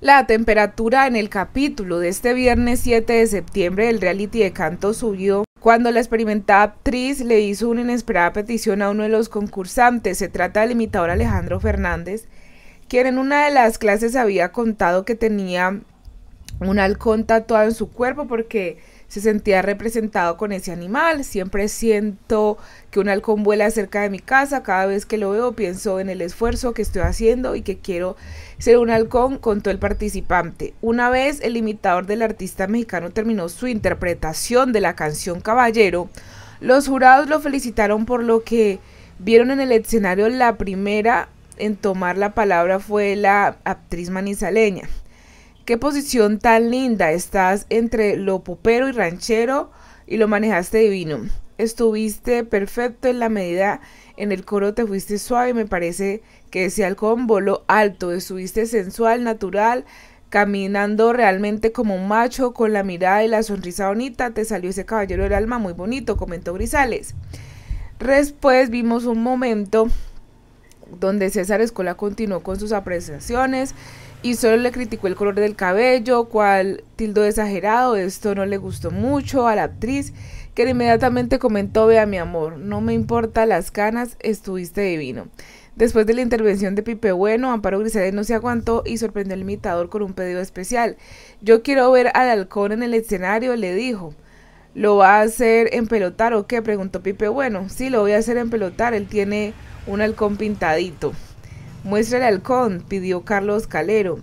La temperatura en el capítulo de este viernes 7 de septiembre del reality de canto subió cuando la experimentada actriz le hizo una inesperada petición a uno de los concursantes. Se trata del imitador Alejandro Fernández, quien en una de las clases había contado que tenía un halcón tatuado en su cuerpo porque se sentía representado con ese animal. Siempre siento que un halcón vuela cerca de mi casa. Cada vez que lo veo pienso en el esfuerzo que estoy haciendo y que quiero ser un halcón, con todo el participante. Una vez el imitador del artista mexicano terminó su interpretación de la canción Caballero, los jurados lo felicitaron por lo que vieron en el escenario. La primera en tomar la palabra fue la actriz manizaleña. Qué posición tan linda. Estás entre lo popero y ranchero y lo manejaste divino. Estuviste perfecto en la medida en el coro te fuiste suave, me parece que ese combo, voló alto, estuviste sensual, natural, caminando realmente como un macho, con la mirada y la sonrisa bonita, te salió ese caballero del alma muy bonito, comentó Grisales. Después vimos un momento donde César Escola continuó con sus apreciaciones y solo le criticó el color del cabello, cual tildo exagerado, esto no le gustó mucho a la actriz, que inmediatamente comentó, vea mi amor, no me importa las canas, estuviste divino. Después de la intervención de Pipe Bueno, Amparo Grisales no se aguantó y sorprendió al imitador con un pedido especial. Yo quiero ver al halcón en el escenario, le dijo. ¿Lo va a hacer en pelotar o qué? Preguntó Pipe. Bueno, sí, lo voy a hacer en pelotar. Él tiene un halcón pintadito. Muestra el halcón, pidió Carlos Calero.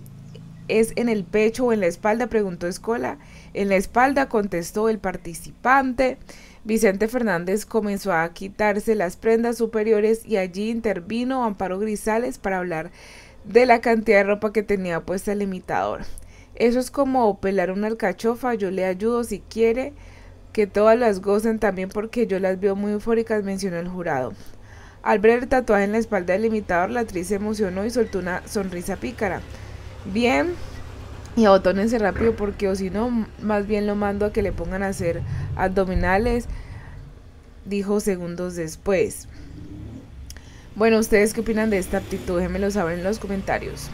¿Es en el pecho o en la espalda? preguntó Escola. En la espalda contestó el participante. Vicente Fernández comenzó a quitarse las prendas superiores y allí intervino Amparo Grisales para hablar de la cantidad de ropa que tenía puesta el imitador. Eso es como pelar una alcachofa, yo le ayudo si quiere, que todas las gocen también porque yo las veo muy eufóricas, mencionó el jurado. Al ver el tatuaje en la espalda del imitador, la actriz se emocionó y soltó una sonrisa pícara. Bien, y abotónense rápido porque o si no, más bien lo mando a que le pongan a hacer abdominales, dijo segundos después. Bueno, ¿ustedes qué opinan de esta actitud? lo saber en los comentarios.